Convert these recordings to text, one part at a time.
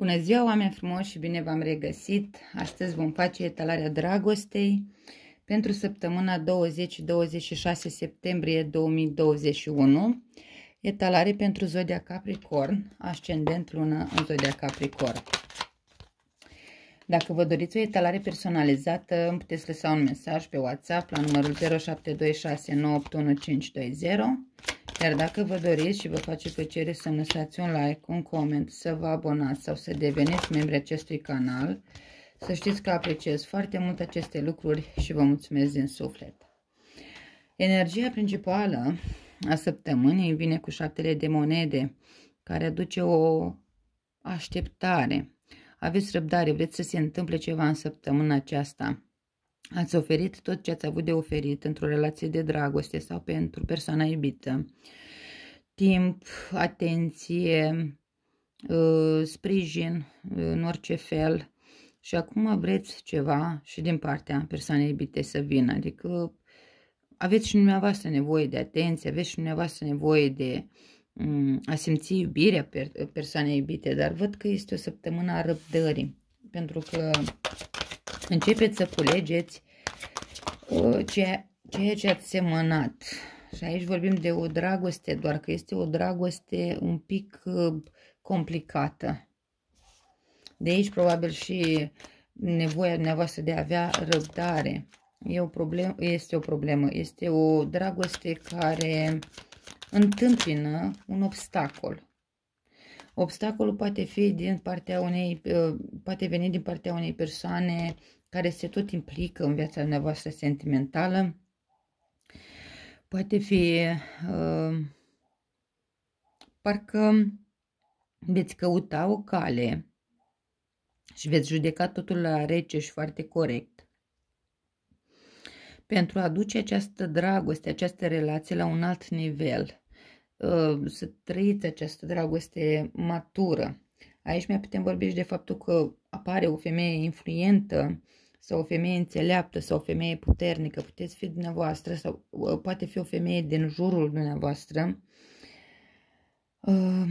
Bună ziua, oameni frumoși și bine v-am regăsit! Astăzi vom face etalarea dragostei pentru săptămâna 20-26 septembrie 2021. Etalare pentru Zodia Capricorn, ascendent lună în Zodia Capricorn. Dacă vă doriți o etalare personalizată, îmi puteți lăsa un mesaj pe WhatsApp la numărul 0726981520 iar dacă vă doriți și vă face plăcere să-mi lăsați un like, un coment, să vă abonați sau să deveniți membri acestui canal, să știți că apreciez foarte mult aceste lucruri și vă mulțumesc din suflet. Energia principală a săptămânii vine cu șaptele de monede, care aduce o așteptare. Aveți răbdare, vreți să se întâmple ceva în săptămâna aceasta. Ați oferit tot ce ați avut de oferit într-o relație de dragoste sau pentru persoana iubită. Timp, atenție, uh, sprijin uh, în orice fel și acum vreți ceva și din partea persoanei iubite să vină. Adică aveți și dumneavoastră nevoie de atenție, aveți și dumneavoastră nevoie de mm, a simți iubirea persoanei iubite, dar văd că este o săptămână a răbdării, pentru că începeți să culegeți ceea, ceea ce ați semănat. Și aici vorbim de o dragoste, doar că este o dragoste un pic uh, complicată. De aici probabil și nevoia dumneavoastră de a avea răbdare. E o problemă, este o problemă, este o dragoste care întâmpină un obstacol. Obstacolul poate fi din partea unei, uh, poate veni din partea unei persoane care se tot implică în viața dumneavoastră sentimentală. Poate fi uh, parcă veți căuta o cale și veți judeca totul la rece și foarte corect pentru a duce această dragoste, această relație la un alt nivel, uh, să trăiți această dragoste matură. Aici mai putem vorbi și de faptul că apare o femeie influentă sau o femeie înțeleaptă sau o femeie puternică, puteți fi dumneavoastră sau uh, poate fi o femeie din jurul dumneavoastră uh,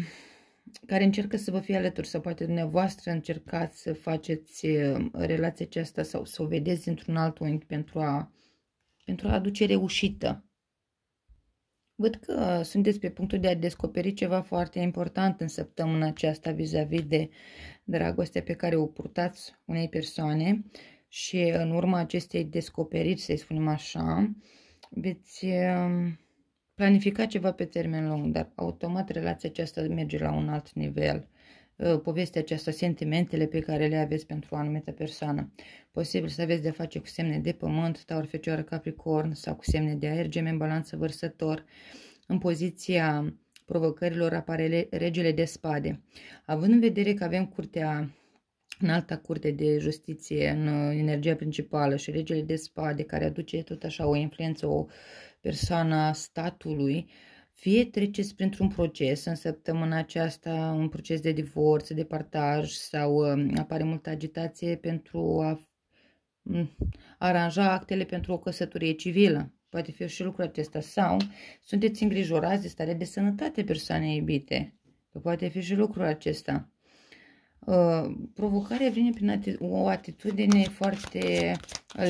care încercă să vă fie alături sau poate dumneavoastră încercați să faceți uh, relația aceasta sau să o vedeți într-un alt unghi pentru a, pentru a aduce reușită. Văd că sunteți pe punctul de a descoperi ceva foarte important în săptămâna aceasta vis-a-vis -vis de dragostea pe care o purtați unei persoane și în urma acestei descoperiri, să-i spunem așa, veți ehm, planifica ceva pe termen lung, dar automat relația aceasta merge la un alt nivel. Ehm, povestea aceasta, sentimentele pe care le aveți pentru o anumită persoană. Posibil să aveți de-a face cu semne de pământ, taur, fecioară, capricorn sau cu semne de aer, gemen, balanță, vărsător. În poziția provocărilor apare regele de spade. Având în vedere că avem curtea în alta curte de justiție, în uh, energia principală și regele de spade, care aduce tot așa o influență, o persoană a statului, fie treceți printr-un proces în săptămâna aceasta, un proces de divorț, de partaj sau um, apare multă agitație pentru a aranja actele pentru o căsătorie civilă. Poate fi și lucrul acesta. Sau sunteți îngrijorați de starea de sănătate persoanei iubite. poate fi și lucrul acesta. Uh, provocarea vine prin o atitudine foarte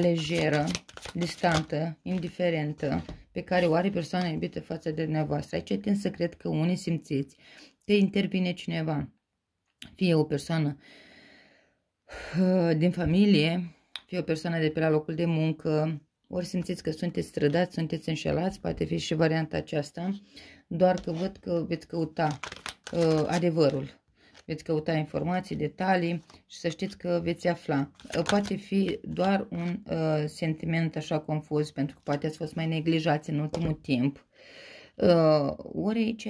lejeră, distantă, indiferentă, pe care o are persoana iubită față de dumneavoastră. Aici tin să cred că unii simțiți că intervine cineva, fie o persoană uh, din familie, fie o persoană de pe la locul de muncă, ori simțiți că sunteți strădați, sunteți înșelați, poate fi și varianta aceasta, doar că văd că veți căuta uh, adevărul veți căuta informații, detalii și să știți că veți afla. Ă, poate fi doar un uh, sentiment așa confuz, pentru că poate ați fost mai neglijați în ultimul timp. Uh, ori aici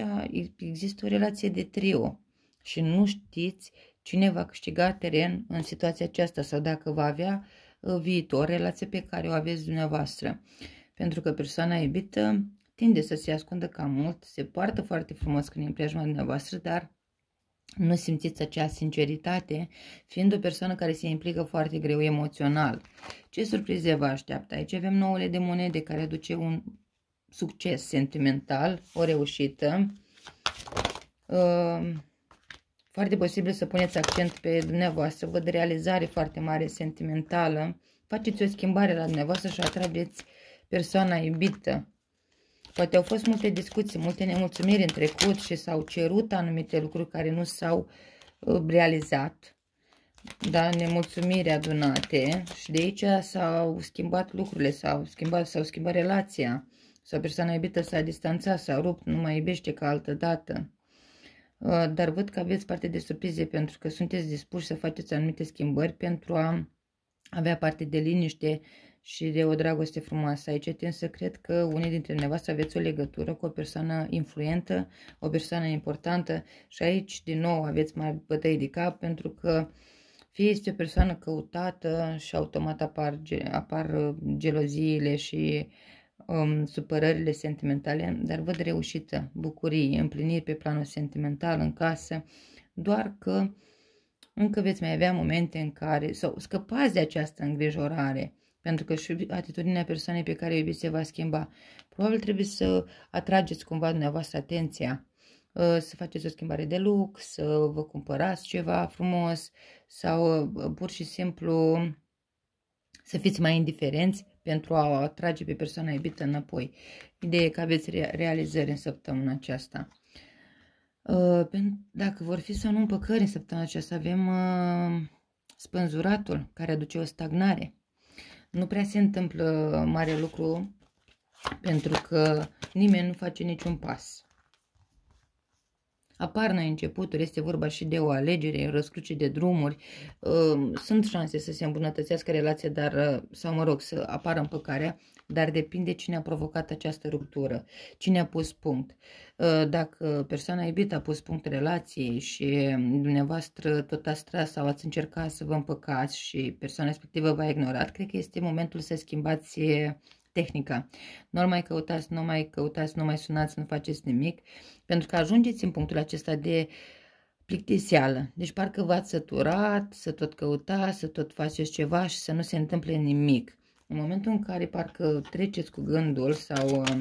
există o relație de trio și nu știți cine va câștiga teren în situația aceasta sau dacă va avea uh, viitor relație pe care o aveți dumneavoastră. Pentru că persoana iubită tinde să se ascundă cam mult, se poartă foarte frumos când e în preajma dumneavoastră, dar nu simțiți acea sinceritate, fiind o persoană care se implică foarte greu emoțional. Ce surprize vă așteaptă? Aici avem nouăle de monede care aduce un succes sentimental, o reușită. Ehm, foarte posibil să puneți accent pe dumneavoastră, văd realizare foarte mare sentimentală. Faceți o schimbare la dumneavoastră și atrageți persoana iubită Poate au fost multe discuții, multe nemulțumiri în trecut și s-au cerut anumite lucruri care nu s-au uh, realizat. Da, nemulțumiri adunate și de aici s-au schimbat lucrurile, s-au schimbat, s-au schimbat relația. Sau persoana iubită s-a distanțat, s-a rupt, nu mai iubește ca altă dată. Uh, dar văd că aveți parte de surprize pentru că sunteți dispuși să faceți anumite schimbări pentru a avea parte de liniște, și de o dragoste frumoasă. Aici tind să cred că unii dintre nevastă aveți o legătură cu o persoană influentă, o persoană importantă și aici din nou aveți mai bătăi de cap pentru că fie este o persoană căutată și automat apar, apar uh, geloziile și um, supărările sentimentale, dar văd reușită, bucurii, împliniri pe planul sentimental în casă, doar că încă veți mai avea momente în care, sau scăpați de această îngrijorare, pentru că și atitudinea persoanei pe care o iubiți se va schimba. Probabil trebuie să atrageți cumva dumneavoastră atenția, uh, să faceți o schimbare de loc, să vă cumpărați ceva frumos sau uh, pur și simplu să fiți mai indiferenți pentru a atrage pe persoana iubită înapoi. Ideea e că aveți realizări în săptămâna aceasta. Uh, dacă vor fi sau nu împăcări în săptămâna aceasta, avem spânzuratul care aduce o stagnare nu prea se întâmplă mare lucru pentru că nimeni nu face niciun pas. Apar noi începuturi, este vorba și de o alegere, răscruce de drumuri. Ă, sunt șanse să se îmbunătățească relația, dar, ă, sau mă rog, să apară împăcarea, dar depinde cine a provocat această ruptură, cine a pus punct. Ă, dacă persoana iubită a pus punct relației și dumneavoastră tot ați tras sau ați încercat să vă împăcați și persoana respectivă v-a ignorat, cred că este momentul să schimbați tehnica. Nu mai căutați, nu mai căutați, nu mai sunați, nu faceți nimic, pentru că ajungeți în punctul acesta de plictiseală. Deci parcă v-ați săturat să tot căutați, să tot faceți ceva și să nu se întâmple nimic. În momentul în care parcă treceți cu gândul sau um,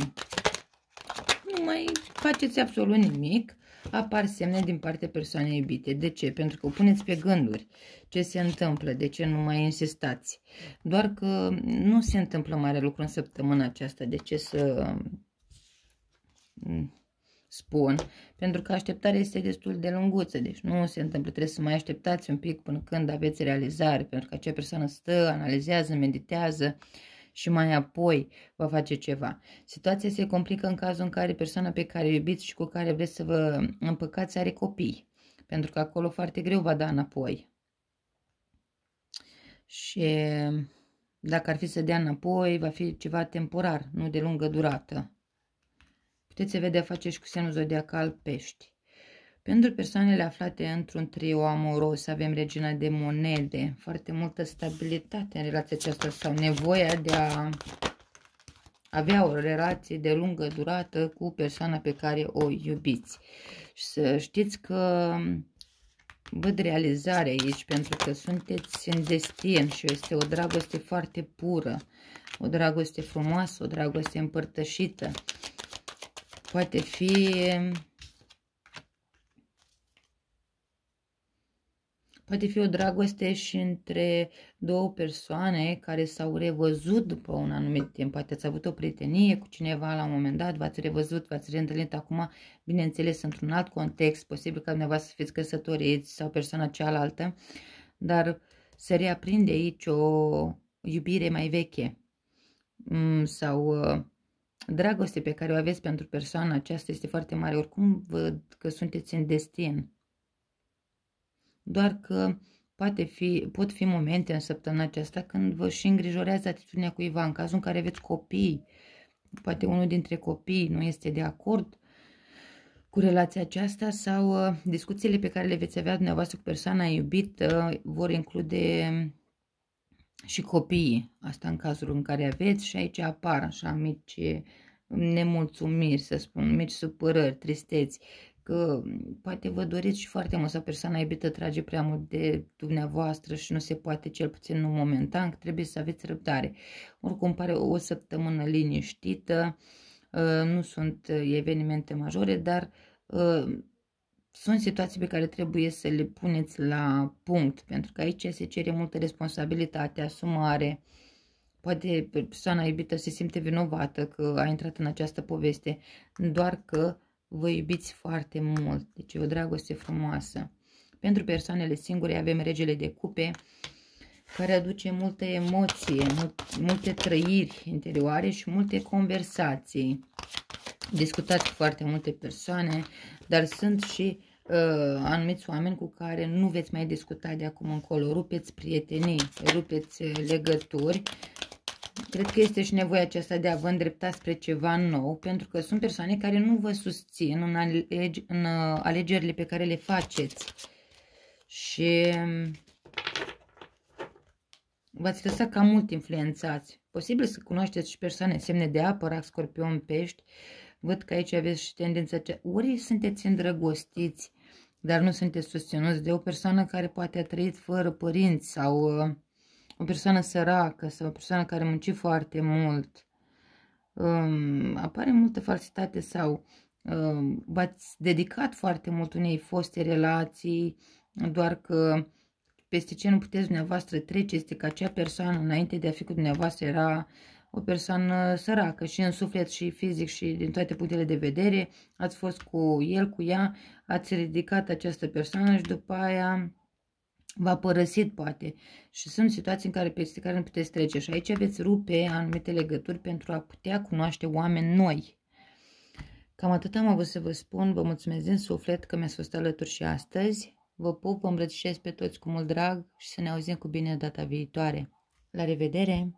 nu mai faceți absolut nimic, apar semne din partea persoanei iubite. De ce? Pentru că o puneți pe gânduri ce se întâmplă, de ce nu mai insistați. Doar că nu se întâmplă mare lucru în săptămâna aceasta, de ce să um, spun, pentru că așteptarea este destul de lunguță, deci nu se întâmplă, trebuie să mai așteptați un pic până când aveți realizare, pentru că acea persoană stă, analizează, meditează și mai apoi va face ceva. Situația se complică în cazul în care persoana pe care iubiți și cu care vreți să vă împăcați are copii, pentru că acolo foarte greu va da înapoi. Și dacă ar fi să dea înapoi, va fi ceva temporar, nu de lungă durată puteți avea de face și cu semnul zodiacal pești. Pentru persoanele aflate într-un trio amoros, avem regina de monede, foarte multă stabilitate în relația aceasta sau nevoia de a avea o relație de lungă durată cu persoana pe care o iubiți. Și să știți că văd realizarea aici pentru că sunteți în destin și este o dragoste foarte pură, o dragoste frumoasă, o dragoste împărtășită poate fi Poate fi o dragoste și între două persoane care s-au revăzut după un anumit timp. Poate ați avut o prietenie cu cineva la un moment dat, v-ați revăzut, v-ați reîntâlnit acum, bineînțeles, într-un alt context. Posibil că dumneavoastră să fiți căsătoriți sau persoana cealaltă, dar se reaprinde aici o iubire mai veche mm, sau Dragoste pe care o aveți pentru persoana aceasta este foarte mare. Oricum văd că sunteți în destin. Doar că poate fi, pot fi momente în săptămâna aceasta când vă și îngrijorează atitudinea cuiva. În cazul în care aveți copii, poate unul dintre copii nu este de acord cu relația aceasta sau uh, discuțiile pe care le veți avea dumneavoastră cu persoana iubită uh, vor include și copiii. Asta în cazul în care aveți și aici apar așa mici eh, nemulțumiri, să spun, mici supărări, tristeți, că poate vă doriți și foarte mult să persoana iubită trage prea mult de dumneavoastră și nu se poate, cel puțin nu momentan, că trebuie să aveți răbdare. Oricum pare o săptămână liniștită, eh, nu sunt eh, evenimente majore, dar sunt situații pe care trebuie să le puneți la punct, pentru că aici se cere multă responsabilitate, asumare, poate persoana iubită se simte vinovată că a intrat în această poveste, doar că vă iubiți foarte mult, deci e o dragoste frumoasă. Pentru persoanele singure avem regele de cupe, care aduce multă emoție, mult, multe trăiri interioare și multe conversații discutați cu foarte multe persoane, dar sunt și uh, anumiți oameni cu care nu veți mai discuta de acum încolo. Rupeți prietenii, rupeți uh, legături. Cred că este și nevoia aceasta de a vă îndrepta spre ceva nou, pentru că sunt persoane care nu vă susțin în, alege, în uh, alegerile pe care le faceți. Și um, v-ați lăsat cam mult influențați. Posibil să cunoașteți și persoane semne de apă, rac, scorpion, pești, uh, Văd că aici aveți și tendința ce ori sunteți îndrăgostiți, dar nu sunteți susținuți de o persoană care poate a trăit fără părinți sau uh, o persoană săracă sau o persoană care munci foarte mult. Um, apare multă falsitate sau um, v-ați dedicat foarte mult unei foste relații, doar că peste ce nu puteți dumneavoastră trece este că acea persoană înainte de a fi cu dumneavoastră era uh, o persoană săracă și în suflet și fizic și din toate punctele de vedere. Ați fost cu el, cu ea, ați ridicat această persoană și după aia v-a părăsit poate și sunt situații în care peste care nu puteți trece și aici veți rupe anumite legături pentru a putea cunoaște oameni noi. Cam atât am avut să vă spun, vă mulțumesc din suflet că mi-ați fost alături și astăzi, vă pup, vă îmbrățișez pe toți cu mult drag și să ne auzim cu bine data viitoare. La revedere!